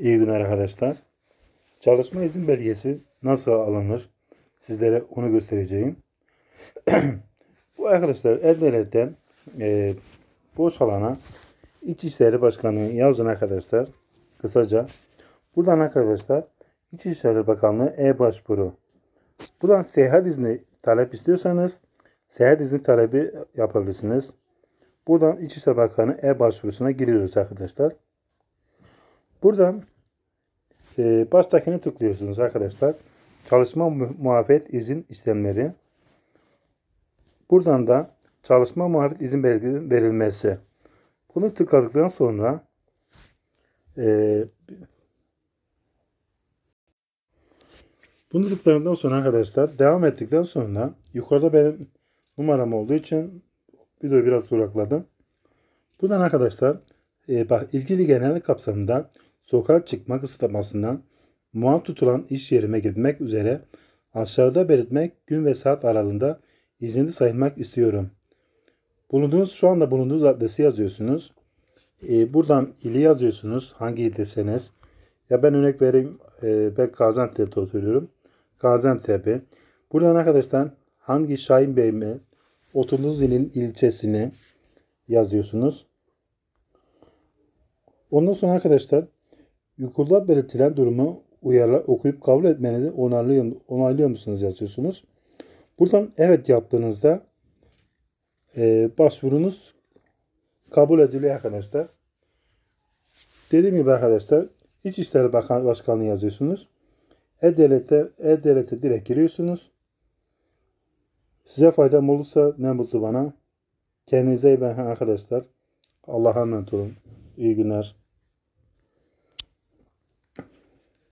İyi günler arkadaşlar. Çalışma izin belgesi nasıl alınır? Sizlere onu göstereceğim. Bu arkadaşlar e-devletten e, boş alana İçişleri Başkanlığı yazın arkadaşlar. Kısaca. Buradan arkadaşlar İçişleri Bakanlığı e-başvuru. Buradan seyahat izni talep istiyorsanız seyahat izni talebi yapabilirsiniz. Buradan İçişleri Bakanı e-başvurusuna giriyoruz arkadaşlar. Buradan e, baştakini tıklıyorsunuz arkadaşlar. Çalışma muafiyet izin işlemleri. Buradan da çalışma muafiyet izin verilmesi. Bunu tıkladıktan sonra e, bunu tıkladıktan sonra arkadaşlar devam ettikten sonra yukarıda benim numaram olduğu için videoyu biraz durakladım. Buradan arkadaşlar e, bak ilgili genel kapsamında sokağa çıkmak kısıtlamasından muaf tutulan iş yerime gitmek üzere aşağıda belirtmek gün ve saat aralığında izinli sayılmak istiyorum. Bulunduğunuz şu anda bulunduğunuz adresi yazıyorsunuz. E, buradan ili yazıyorsunuz. Hangi ildeseniz. Ya ben örnek vereyim. E, ben Gaziantep'te oturuyorum. Gaziantep'e. Buradan arkadaşlar hangi Şahin Bey mi oturduğunuz ilin ilçesini yazıyorsunuz. Ondan sonra arkadaşlar Yukarıda belirtilen durumu uyarlar okuyup kabul etmenizi onaylıyor, onaylıyor musunuz yazıyorsunuz. Buradan evet yaptığınızda e, başvurunuz kabul ediliyor arkadaşlar. Dediğim gibi arkadaşlar İçişleri Bakan, Başkanlığı yazıyorsunuz. E-Devlet'e E-Devlet'e direkt giriyorsunuz. Size faydam olursa ne mutlu bana. Kendinize iyi bakın arkadaşlar. Allah'a emanet olun. İyi günler.